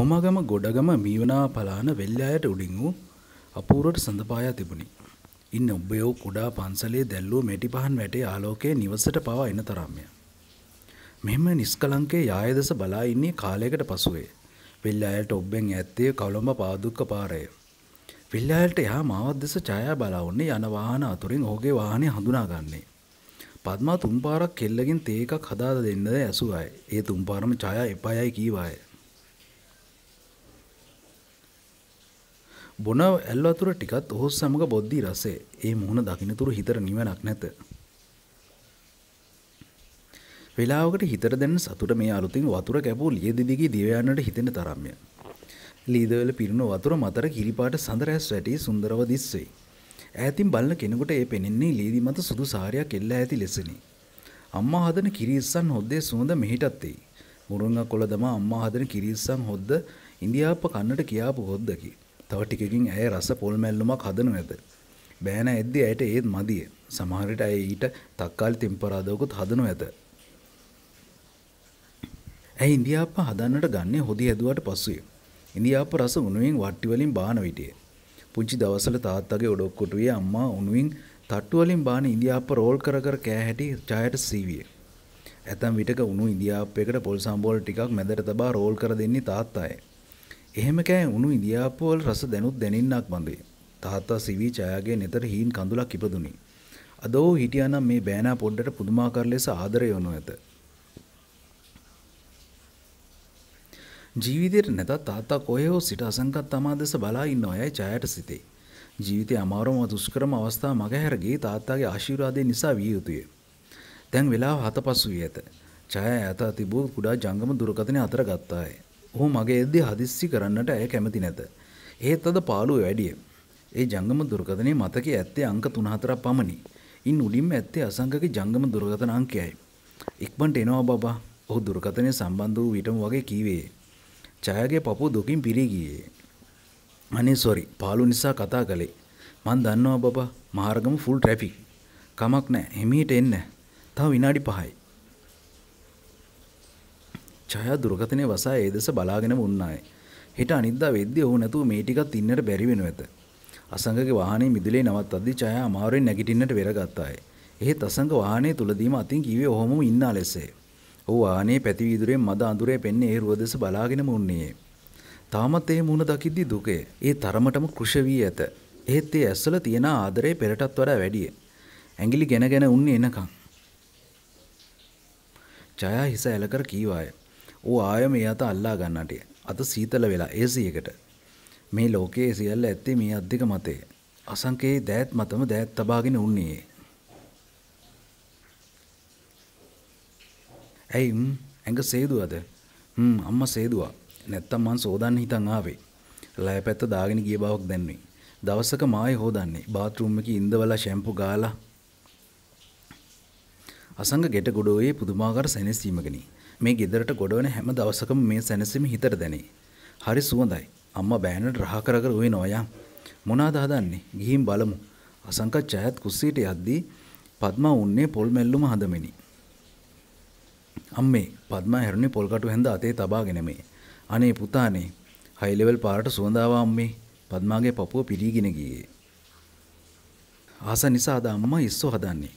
හෝමාගම ගොඩගම මීවනා පලාන වෙල්ලායට උඩින් වූ අපූරට සඳපායා තිබුණි. ඉන්න ඔබයෝ කුඩා පන්සලේ දැල්ලූ මෙටි පහන් වැටේ ආලෝකයේ නිවසට පවා එන තරම්ය. මෙම නිස්කලංකේ යායදස බලා ඉන්නේ කාලයකට පසුවේ. වෙල්ලායට ඔබ්බෙන් ඇත්තේ කොළඹ පාදුක්ක පාරය. වෙල්ලායට එහා මාවත් දෙස ඡායා බලා උන්නේ යන වාහන අතුරින් ඔහුගේ වාහනේ හඳුනාගන්නේ. පද්මා තුන් පාරක් කෙල්ලගෙන් තේ එකක් හදාද දෙන්නද ඇසුවාය. ඒ තුන් පාරම ඡායා එපායයි කීවාය. බොන ඇල්වතුර ටිකත් ඔහොස් සමඟ බොද්ධී රසේ ඒ මුහුණ දකිනතුරු හිතර නිවනක් නැත. වෙලාවකට හිතර දැන් සතුට මේ අලුතින් වතුර කැබූ ලියදිදිගේ දිවයන්නට හිතෙන තරම්ය. ලීදවල පිරුණු වතුර මතර කිරිපාට සඳරැස් වැටි සුන්දරව දිස්සේ. ඇතින් බලන කෙනෙකුට ඒ පෙනෙන්නේ ලීදි මත සුදු සාරයක් එල්ල ඇති ලෙසනි. අම්මා හදන කිරිස්සන් හොද්දේ සුවඳ මෙහිටත්තේ. මුරුංග කොළ දම අම්මා හදන කිරිස්සන් හොද්ද ඉන්දියාප්ප කන්නට කියාපු හොද්දකි. තව ටිකකින් ඇය රස පොල් මැල්ලුමක් හදනු ඇත. බෑන ඇද්දි ඇයට ඒත් මදිය. සමහරට ඇය ඊට තක්කාලි තිම්පරාදවකුත් හදනු ඇත. ඇයි ඉන්දියාප්ප හදන්නට ගන්නේ හොදි ඇදුවට පස්සුය. ඉන්දියාප්ප රස උණුවෙන් වට්ටි වලින් බාන විටිය. පුංචි දවසල තාත්තගේ ඔඩොක්කොටුවේ අම්මා උණුවෙන් තට්ටු වලින් බාන ඉන්දියාප්ප රෝල් කර කර කෑ හැටි ඡායට සීවිය. ඇතම් විටක උණු ඉන්දියාප්පයකට පොල් සම්බෝල ටිකක් මැදට තබා රෝල් කර දෙන්නේ තාත්තායි. එහෙම කෑ උණු ඉදියාපුවල රස දැනුත් දැනින්නක් බඳේ. තාත්තා සිවී ඡායාගේ නෙතට හීන් කඳුලක් ඉපදුනි. අද ඔහු හිටියානම් මේ බෑනා පොඩ්ඩට පුදුමාකාර ලෙස ආදරය යොනු ඇත. ජීවිතයට නැතත් තාත්තා කොහේ හෝ සිට අසංකත් තමා දෙස බලා ඉන්න අයයි ඡායට සිතේ. ජීවිතය අමාරුම දුෂ්කරම අවස්ථා මගහැර ගියේ තාත්තාගේ ආශිර්වාදය නිසා විය යුතුය. දැන් වෙලාව හතපසු වී ඇත. ඡාය ඇත තිබූ කුඩා ජංගම දුරකථනය අතර ගත්තාය. ඔහු මගේ එද්දි හදිස්සි කරන්නට ඇය කැමති නැත. ඒත් අද පාළුව වැඩිය. ඒ ජංගම දුර්ගතනය මතක ඇත්තේ අංක තුනහතරක් පමණි. ඉන් උඩින්ම ඇත්තේ අසංකක ජංගම දුර්ගතන අංකයයි. ඉක්මට එනවා බබා ඔහු දුර්ගතනය සම්බන්ධ වූ විටම වගේ කීවේ. ජයගේ පපු දුකින් පිරිගියේ. අනේ සොරි පාලු නිසා කතා කළේ. මන් දන්නවා බබා මාර්ගම ෆුල් ට්‍රැෆික්. කමක් නෑ හිමීට එන්න. තව විනාඩි පහයි. ඡයා දුරකථනය වසා ඒ දෙස බලාගෙන වුණාය. හෙට අනිද්දා වෙද්දී ඔහු නැතුව මේ ටිකත් ඉන්නට බැරි වෙනු ඇත. අසංගගේ වාහනේ මිදුලේ නවත්තද්දී ඡයා අමාරුවෙන් නැගිටින්නට වෙරගත්තාය. එහෙත් අසංග වාහනේ තුලදීම අතින් කීවේ ඔහොමම ඉන්නා ලෙසය. ඔහු වාහනේ පැති වීදුරෙන් මද අඳුරේ පෙන්නේ ඒ රුව දෙස බලාගෙනම උන්නේය. තාමත් ඒ මුණ දකිද්දී දුකේ ඒ තරමටම කෘෂ වී ඇත. එහෙත් ඒ ඇස්වල තියෙන ආදරේ පෙරටත් වඩා වැඩිය. ඇඟිලි ගෙන ගෙන උන්නේ එනකම්. ජයා හිස ඇලකර කීවාය. ඌ ආය මේ අත අල්ලා ගන්නට අත සීතල වෙලා ඒසියකට. මේ ලෝකයේ සියල්ල ඇත්තේ මේ අධික මතය. අසංකේ දෑත් මතම දෑත් තබාගෙන උන්නේ. ඇයි ඇඟ සේදුවද? හ්ම් අම්මා සේදුවා. නැත්තම් මං සෝදන්න හිතන් ආවේ. ලය පැත්ත දාගෙන ගිය බවක් දැනුනේ. දවසක මායි හොදන්නේ බාත් รู ම් එකේ ඉඳවලා ෂැම්පු ගාලා අසංග ගෙට ගොඩෝයේ පුදුමාකාර සෙනසීමකනි. මේ ගෙදරට ගොඩවන හැම දවසකම මේ සැනසීම හිතට දැනේ. හරි සුවඳයි. අම්මා බෑනට රහ කර කර උයනවා යා. මොනාද හදන්නේ? ගිහින් බලමු. අසංකත් ඡයත් කුස්සියට යද්දී පద్මා උන්නේ පොල් මැල්ලුම හදමිනි. අම්මේ පద్මා හැරුණේ පොල් කටු හැඳ අතේ තබාගෙන මේ. අනේ පුතානේ. හයි ලෙවල් පාරට සුවඳ ආවා අම්මේ. පద్මාගේ පපුව පිරීගෙන ගියේ. ආස නිසා අද අම්මා ඉස්සෝ හදන්නේ.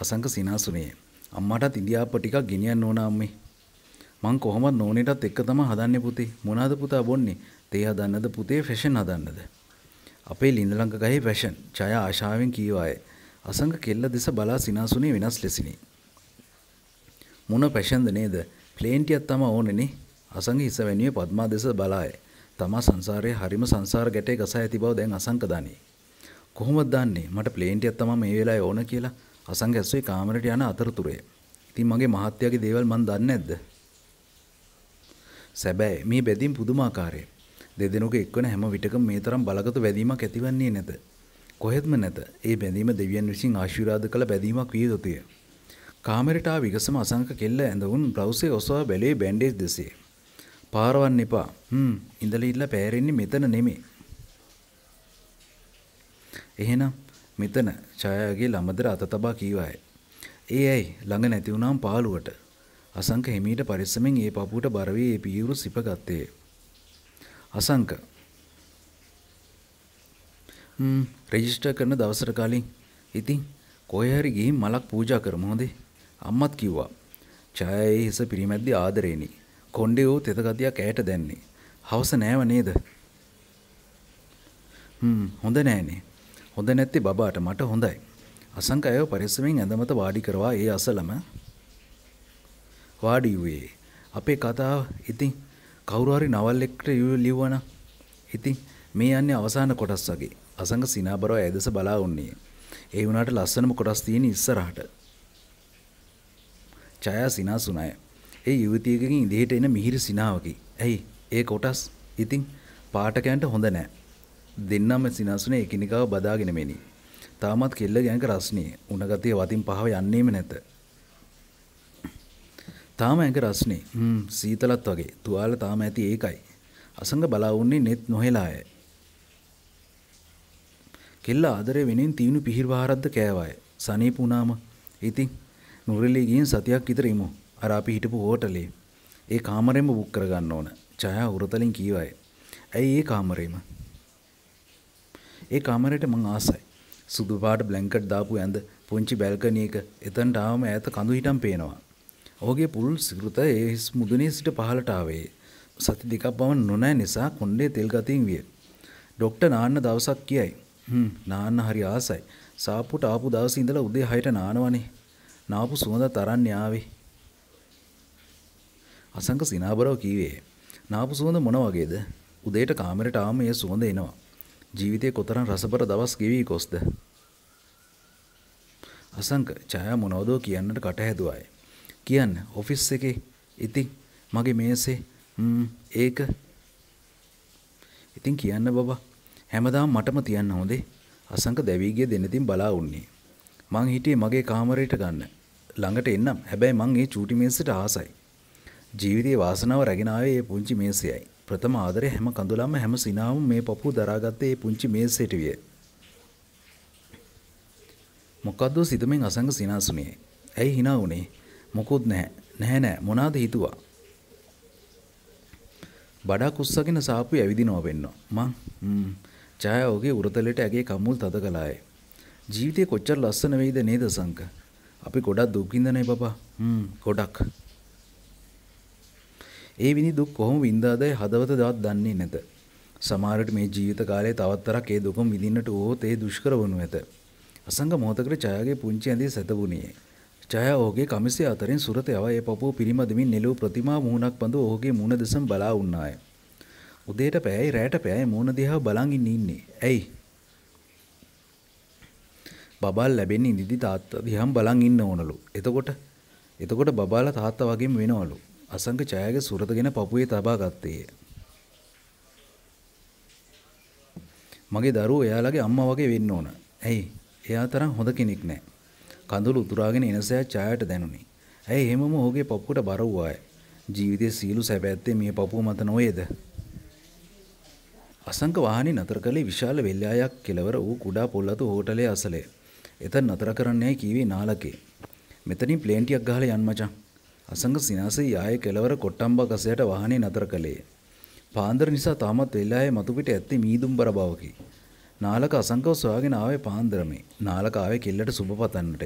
අසංක සිනාසුනේ. අම්මටත් ඉන්දියාප්ප ටිකක් ගෙනියන්න ඕන අම්මේ. මං කොහොමත් නෝනටත් එක්ක තම හදන්න පුතේ මොනාද පුතා බොන්නේ තේ හදන්නද පුතේ ෆැෂන් හදන්නද අපේ ලිඳලංක ගහේ ෆැෂන් ජය ආශාවෙන් කීවාය අසංග කෙල්ල දෙස බලා සිනාසුනේ වෙනස් ලෙසිනි මොන ෆැෂන්ද නේද ප්ලේන්ටියක් තම ඕනෙනේ අසංග හිස වැනිුවේ පද්මා දෙස බලාය තමා සංසාරයේ හරිම සංසාර ගැටේ ගසා ඇති බව දැන් අසංක දනී කොහොමද දන්නේ මට ප්ලේන්ටියක් තම මේ වෙලාවේ ඕන කියලා අසංග ඇස්සේ කාමරට යන අතරතුරේ ඉතින් මගේ මහත්තයාගේ දේවල් මන් දන්නේ නැද්ද සැබෑ මේ බැදීම් පුදුමාකාරය. දෙදෙනුක එක්වන හැම විටකම මේ තරම් බලගත වැදීමක් ඇතිවන්නේ නැත. කොහෙත්ම නැත. ඒ බැඳීම දෙවියන් විසින් ආශිර්වාද කළ බැදීමක් විය යුතුය. කාමරට ආ විගසම අසංක කෙල්ල ඇඳවුන් බ්‍රවුසේ ඔසවා බැලුවේ බැන්ඩේජ් දෙසේ. පාරවන්න එපා. හ්ම් ඉඳලා ඉල්ල පෑරෙන්නේ මෙතන නෙමෙයි. එහෙනම් මෙතන ඡායාගේ ළමදර අත තබා කීවාය. ඒ ඇයි ළඟ නැති වුණාම පාළුවට අසංක හිමීට පරිස්සමෙන් ඒ පපුවට බර වී ඒ පියවුරු සිපගත්තේ. අසංක ම් රෙජිස්ටර් කරන දවසට කලින් ඉතින් කොහේ හරි ගිහින් මලක් පූජා කරමු හොඳේ. අම්මත් කිව්වා. ඡායයේ හිස පිරිමැද්දි ආදරේනි. කොණ්ඩේ වූ තෙත ගතියක් ඇයට දැන්නේ. හවස නෑව නේද? හ්ම් හොඳ නෑනේ. හොඳ නැත්තේ බබාට මට හොඳයි. අසංක අයව පරිස්සමෙන් ඇඳ මත වාඩි කරවා ඒ අසලම වාඩි වූයේ. අපේ කතාව ඉතින් කවුරු හරි නවල් එක්කට ලිව්වනම් ඉතින් මේ යන්නේ අවසාන කොටස් වගේ. අසංග සිනාබරව ඇදස බලා උන්නේ. ඒ වුණාට ලස්සනම කොටස් තියෙන ඉස්සරහට. ඡයා සිනාසුණය. ඒ යුවතියකකින් ඉදිරියට එන මිහිරි සිනාවකි. ඇයි? ඒ කොටස් ඉතින් පාඨකයන්ට හොඳ නෑ. දෙන්නම සිනාසුනේ එකිනෙකාව බදාගෙන මෙනි. තාමත් කෙල්ල ගැනක රස්නේ. උණගතිය වතින් පහව යන්නේම නැත. තාම ඇඟ රස්නේ සීතලත් වගේ තුවාල තාම ඇති ඒකයි. අසඟ බලා වුන්නේ net නොහෙලාය. කෙල්ල ආදරේ වෙනින් තියුණු පිහිරවහරද්ද කෑවාය. සනීප වුණාම ඉතින් නුරලී ගිහින් සතියක් විතර ඉමු. අර අපි හිටපු හෝටලේ. ඒ කාමරෙම බුක් කරගන්න ඕන. ඡයා උරතලින් කීවාය. ඇයි ඒ කාමරේම? ඒ කාමරයට මං ආසයි. සුදු පාට බ්ලැන්කට් දාපු ඇඳ පුංචි බැල්කනි එක එතනට ආවම ඈත කඳු හිටම් පේනවා. ඔහුගේ පුල් සිකෘත ඒ හිස් මුදුනේ සිට පහළට ආවේ. සති දෙකක් පමණ නොනෑ නිසා කොණ්ඩේ තෙල් ගතින් විය. ඩොක්ටර් නාන්න දවසක් කියයි. හ්ම් නාන්න හරි ආසයි. සාප්පුට ආපු දවසේ ඉඳලා උදේ 6ට නානවනේ. නාපු සුවඳත් අරන් ආවේ. අසංක සිනාබරව කීවේ. නාපු සුවඳ මොන වගේද? උදේට කාමරයට ආවම ඒ සුවඳ එනවා. ජීවිතේ කොතරම් රසබර දවස් ගෙවි කොස්ද? අසංක ඡායා මොනවදෝ කියන්නට කට හැදුවායි. කියන්න ඔෆිස් එකේ ඉතින් මගේ මේසේ ඒක ඉතින් කියන්න බබා හැමදාම මටම තියන්න හොඳේ අසංක දැවීගේ දෙනතින් බලා උන්නේ මං හිටියේ මගේ කාමරයට ගන්න ළඟට එන්නම් හැබැයි මං ඒ චූටි මේසෙට ආසයි ජීවිතේ වාසනාව රැගෙන ආවේ මේ පුංචි මේසෙයි ප්‍රථම ආදරේ හැම කඳුලම හැම සිනාවම මේ පපුව දරාගත්තේ මේ පුංචි මේසෙට විය මොකද්ද සිතමින් අසංග සිනාසුනේ ඇයි hina උනේ මොකුත් නැහැ. නැහැ නෑ මොනවාද හිතුවා? බඩක් උස්සගෙන සාප්පු ඇවිදිනවා වෙන්නවා. මං ජයෝගේ උරතලෙට ඇගේ කමුල් තද කළාය. ජීවිතේ කොච්චර ලස්සන වෙයිද නේද සංක? අපි ගොඩක් දුක් විඳනේ බබා. හ්ම් ගොඩක්. ඒ විනි දුක් කොහොම වින්දාදයි හදවත දවත් දන්නේ නැත. සමහරට මේ ජීවිත කාලයේ තවත් තරක් ඒ දුකම විඳින්නට ඕත් ඒ දුෂ්කර වනු ඇත. අසංග මොහතකට ජයගේ පුංචි ඇඳේ සැතපුණියේ. ජය ඔහුගේ කමිසය අතරින් සුරත යව ඒ පපුව පිරිමදමින් නෙලූ ප්‍රතිමා මුහුණක් පඳු ඔහුගේ මූණ දෙසම බලා උන්නාය. උදේට පෑයි රැයට පෑයි මූණ දිහා බලන් ඉන්නේ. ඇයි? බබල් ලැබෙන්නේ නිදි තාත්තා දිහාම බලන් ඉන්න ඕනලු. එතකොට එතකොට බබාලා තාත්තා වගේම වෙනවලු. අසංක ජයගේ සුරතගෙන පපුවේ තබා ගත්තේය. මගේ දරුවෝ එයාලගේ අම්මා වගේ වෙන්න ඕන. ඇයි? එයා තරම් හොඳ කෙනෙක් නෑ. කඳුළු උතුරාගෙන එන සෑ ඡායාට දැනුනි. ඇය එහෙමම ඔහුගේ පපුවට බර වූාය. ජීවිතයේ සීළු සැබැත්තේ මිය පපුව මත නොවේද? අසංක වාහනේ නතර කළේ විශාල වෙල්යායක් කෙලවර වූ කුඩා පොල්ලතු හෝටලයේ අසලේ. එතන නතර කරන්නයි කීවේ නාලකේ. මෙතනින් ප්ලේන්ටියක් ගහලා යන්න මචං. අසංග සිනාසේ යායේ කෙලවර කොට්ටම්බ ගසයට වාහනේ නතර කළේ. පාන්දර නිසා තාමත් වෙල්ලායේ මතු පිට ඇත්තේ මීදුම්බර බවකි. නාලක අසංකව සොයාගෙන ආවේ පාන්දරම නාලක ආවේ කෙල්ලට සුබ පතන්නට.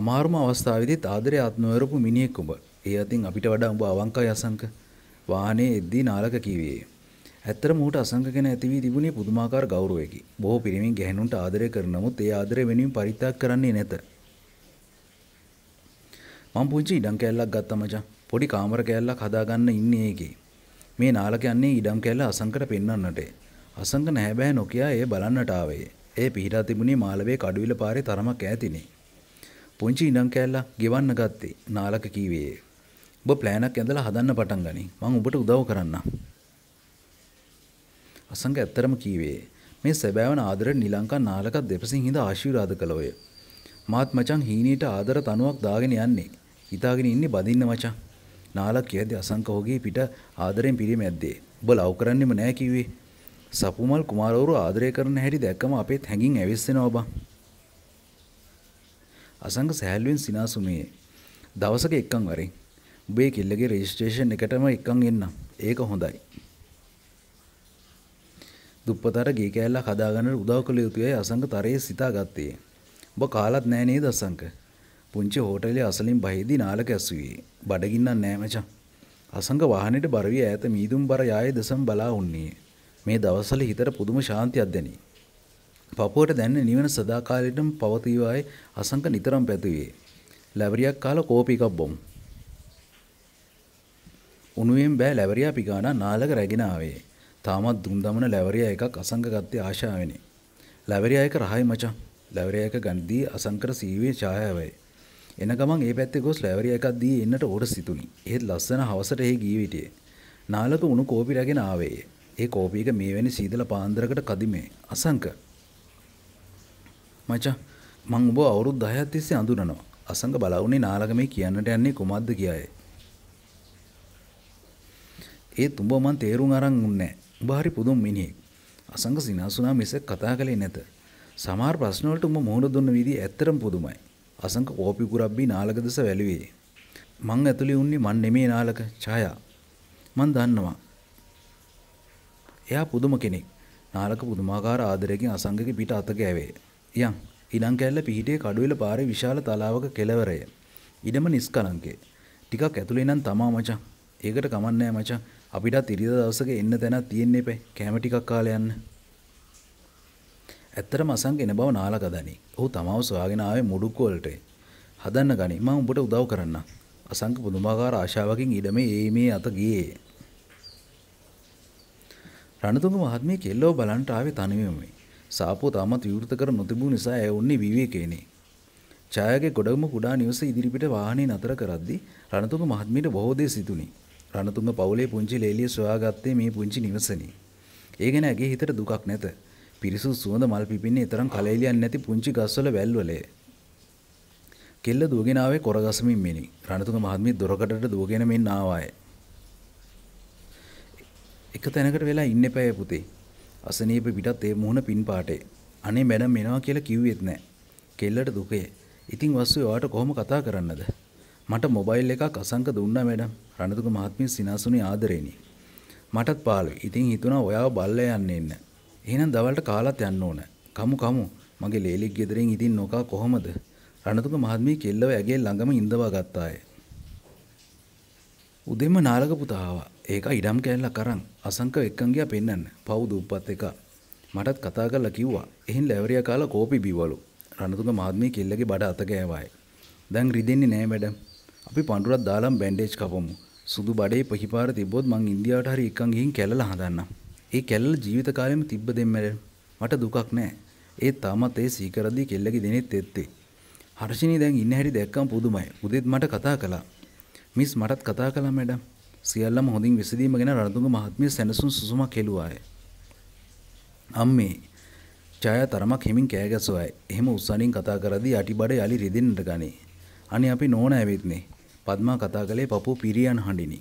අමාරුම අවස්ථාවේදීත් ආදරය ආත්මවරපු මිනිහෙක් ඔබ. ඒ අතින් අපිට වඩා උඹ අවංකයි අසංක. වාහනේ එද්දී නාලක කිව්වේ. ඇත්තටම ඌට අසංක ගැන ඇති වී තිබුණේ පුදුමාකාර ගෞරවයකි. බොහෝ පිරිමින් ගැහණුන්ට ආදරය කරන නමුත් ඒ ආදරය වෙනුවෙන් පරිත්‍යාග කරන්නේ නැත. මම පුංචි ඉඩම් කෑල්ලක් ගත්තා මචං. පොඩි කාමර කෑල්ලක් හදාගන්න ඉන්නේ ඒකේ. මේ නාලක යන්නේ ඉඩම් කෑල්ල අසංකට පෙන්වන්නට. හසංක නැහැ බෑ නොකියා ඒ බලන්නට ආවේ. ඒ පිහිටා තිබුණේ මාළවේ කඩුවිල පාරේ තරමක් ඈතිනේ. පුංචි ඉඩම් කෑල්ලක් ගෙවන්න ගත්තේ නාලක කීවේ. ඔබ ප්ලෑනක් ඇඳලා හදන්න පටන් ගනි. මම ඔබට උදව් කරන්නම්. හසංක ඇත්තරම කීවේ. මේ සැබෑවන ආදරේ නිලංකා නාලක දෙපසින් හිඳ ආශිර්වාද කළ ඔය. මාත් මචං හීනීට ආදර තනුවක් දාගෙන යන්නේ. හිතාගෙන ඉන්නේ බදින්න මචං. නාලක් කියද්දී අසංක හොගේ පිට ආදරෙන් පිරිමැද්දේ. ඔබ ලව් කරන්නෙම නෑ කිව්වේ. සපුමල් කුමාරවරු ආදරය කරන හැටි දැක්කම අපේත් හැඟින් ඇවිස්සෙනවා බං. අසංග සෑල්ලුවෙන් සිනාසුමේ දවසක එක්කන් වරෙන්. උඹේ කෙල්ලගේ රෙජිස්ට්‍රේෂන් එකටම එක්කන් එන්න. ඒක හොඳයි. දුප්පතට ගේ කෑල්ලක් හදාගන්න උදව් කළ යුතුයයි අසංග තරයේ සිතාගත්තේ. උඹ කාලත් නෑ නේද අසංග? පුංචි හෝටලේ අසලින් බහිදී නාලක ඇසුවේ. බඩගින්නක් නෑ මචං. අසංග වාහනේට බර වී ඈත මීදුම් බර යායේ දසම් බලා උන්නේ. මේ දවස්වල හිතට පුදුම ශාන්තියක් දැනේ. පපුවට දැනෙන නිවන සදාකාලෙටම පවතිවායි අසංක නිතරම පැතුවේ. ලැබරියක් කාලා කෝපි එකක් බොම්. උණුවෙන් බෑ ලැබරියා පිගානා නාලක රැගෙන ආවේ. තාමත් දුම් දමන ලැබරියා එකක් අසංක ගත්තේ ආශාවෙනි. ලැබරියා එක රහයි මචං. ලැබරියා එක ගන්දී අසංකර සීවේ ඡායාවයි. එන ගමන් ඒ පැත්තේ ගොස් ලැබරියා එකක් දී එන්නට ඕඩ සිතුනි. ඒත් ලස්සන හවසට එහි ගී විටියේ. නාලක උණු කෝපි රැගෙන ආවේ. ඒ කෝපි එක මේ වෙනි සීතල පාන්දරකට කදිමේ අසංක මචං මං ඔබ අවුරුදු 10ක් තිස්සේ අඳුරනවා. අසංග බලවුනේ නාලගමේ කියන්නට යන්නේ කොමද්ද කියයි. ඒත් උඹ මන් තේරුම් අරන් උන්නේ උඹ හරි පුදුම මිනිහෙක්. අසංග සිනාසුනා මිසක් කතා කළේ නැත. සමහර ප්‍රශ්න වලට උඹ මුහුණ දුන්න විදිහ ඇත්තටම පුදුමයි. අසංග කෝපි කුරබ්බී නාලක දෙස වැළුවේ. මං ඇතුලේ උන්නේ මන් නෙමේ නාලක ඡායා. මන් දන්නවා එයා පුදුම කෙනෙක්. නාලක පුදුමාකාර ආදරයෙන් අසංගගේ පිට අත ගෑවේ. යන් ඉඩම් කැල්ල පිහිටේ කඩුවෙල පාරේ විශාල තලාවක කෙළවරය. ඉඩම නිස්කලංකේ. ටිකක් ඇතුලේ නම් තමා මචං. ඒකට කමන්නේ මචං. අපිටත් ඉරිදා දවසක එන්න තැනක් තියෙන්නේ පැ. කැම ටිකක් කාලා යන්න. ඇත්තටම අසංග එන බව නාලක දනි. ඔහු තමාව සොයාගෙන ආවේ මුඩුක්ක වලට. හදන්න ගනි. මම උඹට උදව් කරන්නම්. අසංග පුදුමාකාර ආශාවකින් ඉඩමේ ඒමේ අත ගියේ. රණතුංග මහත්මිය කෙල්ලව බලන්ට ආවේ තනිවමයි. සාපෝ තාමත් විවෘත කර නොතිබූ නිසා ඇය උන්නේ විවේකේනේ. ඡායාගේ ගොඩම කුඩා නිවස ඉදිරිපිට වාහනේ නතර කරද්දී රණතුංග මහත්මියට බොහෝ දේ සිතුණි. රණතුංග පවුලේ පුංචි ලේලිය සොයාගත්තේ මේ පුංචි නිවසනේ. ඒ ගැන ඇගේ හිතට දුකක් නැත. පිරිසුදු සුවඳ මල් පිපින්නේ තරම් කලෙලියක් නැති පුංචි ගස්වල වැල්වලේ. කෙල්ල දුවගෙන ආවේ කොරගසමින් මෙනි. රණතුංග මහත්මිය දොරකඩට දුවගෙන මෙන්න ආවායේ. එක තැනකට වෙලා ඉන්න එපෑ පුතේ. අසනීප පිටත් ඒ මුහුණ පින් පාටේ. අනේ මැඩම් එනවා කියලා කිව්වෙත් නෑ. කෙල්ලට දුකේ. ඉතින් වස්සු ඔයාට කොහොම කතා කරන්නද? මට මොබයිල් එකක් අසංක දුන්නා මැඩම්. රණදුක මහත්මිය සිනාසුනේ ආදරේනි. මටත් පාළුයි. ඉතින් හිතුණා ඔයාව බල්ලා යන්න එන්න. එහෙනම් දවල්ට කාලත් යන්න ඕන. කමු කමු. මගේ ලේලික් ගෙදරින් ඉදින් නොකා කොහොමද? රණතුංග මහත්මිය කෙල්ලව ඇගේ ළඟම ඉඳවා ගත්තාය. උදෙම නාලක පුතා ආවා. ඒක ඉඩම් කෑල්ලක් අරන් අසංක එක්කන් ගියා පෙන්නන්න. පව් දුප්පත් එක. මටත් කතා කරලා කිව්වා. එහෙන් ලැබරියා කාලා කෝපි බිවලු. රණතුංග මහත්මිය කෙල්ලගේ බඩ අත ගෑවායි. දැන් රිදෙන්නේ නෑ මැඩම්. අපි පඳුරක් දාලාම් බෑන්ඩේජ් කපමු. සුදු බඩේ පහිපාර තිබ්බොත් මං ඉන්දියාවට හරි එක්කන් ගිහින් කැලලා හදන්නම්. ඒ කැලල ජීවිත කාලෙම තිබ්බ දෙම්මැඩම්. මට දුකක් නෑ. ඒ තාමත් ඒ සීකරදී කෙල්ලගේ දෙනෙත් එත්තේ. හර්ෂිනී දැන් ඉන්න හැටි දැක්කම පුදුමයි. උදේත් මට කතා කළා. මිස් මටත් කතා කළා මැඩම්. සියල්ලම හොඳින් විසඳීම ගැන රණතුංග මහත්මිය සැනසුම් සුසුමක් හෙළුවාය. අම්මේ ඡායා තරමක් හිමින් කෑ ගැසුවායි. එහෙම උස්සනින් කතා කරද්දී යටිබඩ යලි රිදෙන්නට ගනී. අනේ අපි නෝන ඇවිත්නේ. පద్මා කතා කළේ පපුව පිරියන් හඬිනි.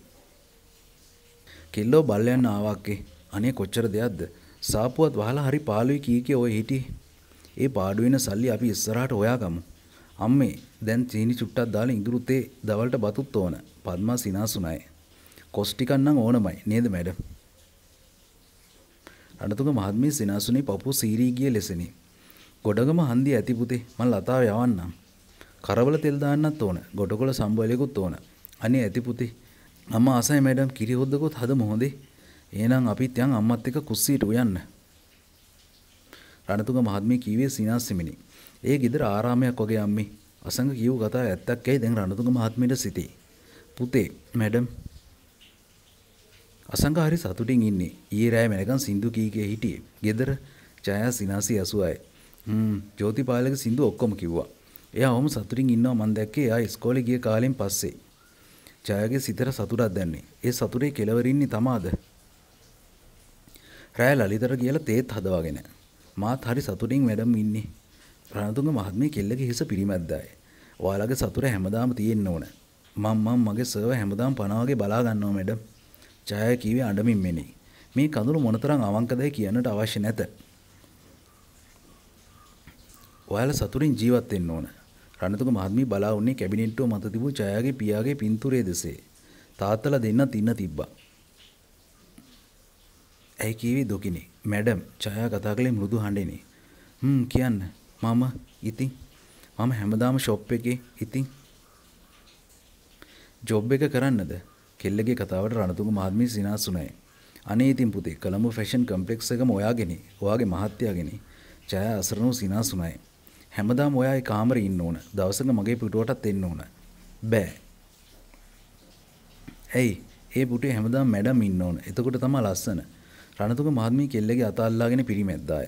කෙල්ලෝ බල්ලයන් ආවාක්කේ. අනේ කොච්චර දෙයක්ද? සාපුවත් වහලා හරි පාළුයි කී කී ඔය හිටි. ඒ පාඩු වෙන සල්ලි අපි ඉස්සරහට හොයාගමු. අම්මේ දැන් චීනි චුට්ටක් දාලා ඉඟුරුතේ දවල්ට බතුත් ඕන. පద్මා සිනාසුණයි. කොස් ටිකක් නම් ඕනමයි නේද මැඩම්? රණතුංග මහත්මිය සිනාසුනේ පපුව සීරී ගිය ලෙසනි. ගොඩගම හන්දිය ඇති පුතේ මං ලතාව යවන්නම්. කරවල තෙල් දාන්නත් ඕන. ගොඩකොල සම්බලයකුත් ඕන. අනේ ඇති පුතේ. අම්මා ආසයි මැඩම් කිරි හොද්දකොත් හදම හොඳේ. එහෙනම් අපිත් යන් අම්මත් එක්ක කුස්සියට උයන්න. රණතුංග මහත්මිය කීවේ සිනාසෙමිනි. ඒ গিදර ආරාමයක් වගේ අම්මේ. අසංග කියව කතාව ඇත්තක් ඇයි දැන් රණතුංග මහත්මියට සිටී. පුතේ මැඩම් අසංගහරි සතුටින් ඉන්නේ. ඊයේ රෑ වෙනකන් සින්දු කීකේ හිටියේ. ගෙදර ජයා සිනාසි ඇසුවයි. හ්ම් ජෝතිපාලගේ සින්දු ඔක්කොම කිව්වා. එයා ඔහොම සතුටින් ඉන්නවා මම දැක්කේ එයා ඉස්කෝලේ ගිය කාලෙන් පස්සේ. ජයාගේ සිතට සතුටක් දැන්නේ. ඒ සතුටේ කෙලවරින්නේ තමාද? රෑ ලලිතර කියලා තේත් හදවාගෙන. මාත් හරි සතුටින් වැඩම ඉන්නේ. රණතුංග මහත්මිය කෙල්ලගේ හිස පිරිමැද්දායි. ඔයාලගේ සතුට හැමදාම තියෙන්න ඕන. මම මම මගේ සර්ව හැමදාම පනාවගේ බලා ගන්නවා මැඩම්. ජය කීවේ අඬමින් මෙනෙහි. මේ කඳුළු මොනතරම් අවංකදයි කියන්නට අවශ්‍ය නැත. ඔයාලා සතුටින් ජීවත් වෙන්න ඕන. රණතුංග මහත්මිය බලා උන්නේ කැබිනට්ටුව මත තිබූ ජයාගේ පියාගේ පින්තූරයේ දෙසේ. තාත්තලා දෙන්නත් ඉන්න තිබ්බා. ඇයි කීවේ දුකිනේ. මැඩම් ජයා කතා කළේ මෘදු හඬිනේ. හ්ම් කියන්න. මම ඉතින් මම හැමදාම ෂොප් එකේ ඉතින් ජොබ් එක කරන්නද කෙල්ලගේ කතාවට රණතුංග මහත්මිය සිනාසුණයි. අනේ ඉතින් පුතේ කොළඹ ෆැෂන් කම්ප්ලෙක්ස් එකම ඔයාගෙනි. ඔයාගේ මහත්තයාගෙනි. ජය අසරණෝ සිනාසුණයි. හැමදාම ඔයා ඒ කාමරේ ඉන්න ඕන. දවසක මගේ පිටුවටත් එන්න ඕන. බෑ. ඇයි? ඒ පුටේ හැමදාම මැඩම් ඉන්න ඕන. එතකොට තමයි ලස්සන. රණතුංග මහත්මිය කෙල්ලගේ අත අල්ලාගෙන පිරිමැද්දාය.